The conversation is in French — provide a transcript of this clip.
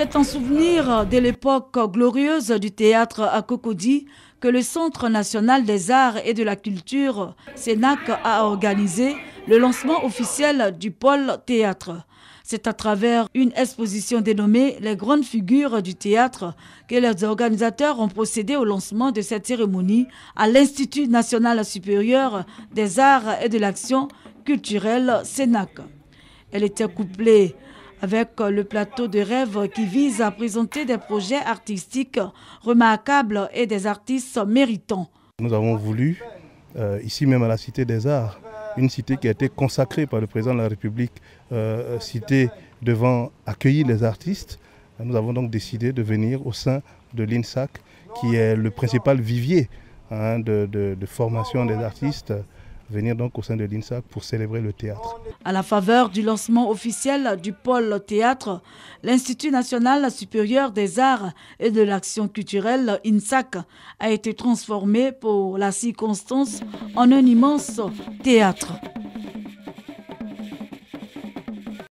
C'est en souvenir de l'époque glorieuse du théâtre à Cocody que le Centre national des arts et de la culture, Sénac a organisé le lancement officiel du pôle théâtre. C'est à travers une exposition dénommée Les grandes figures du théâtre que les organisateurs ont procédé au lancement de cette cérémonie à l'Institut national supérieur des arts et de l'action culturelle, Sénac. Elle était couplée avec euh, le plateau de rêve qui vise à présenter des projets artistiques remarquables et des artistes méritants. Nous avons voulu, euh, ici même à la Cité des Arts, une cité qui a été consacrée par le président de la République, euh, euh, cité devant accueillir les artistes. Nous avons donc décidé de venir au sein de l'INSAC, qui est le principal vivier hein, de formation des artistes venir donc au sein de l'INSAC pour célébrer le théâtre. À la faveur du lancement officiel du pôle théâtre, l'Institut national supérieur des arts et de l'action culturelle, INSAC, a été transformé pour la circonstance en un immense théâtre.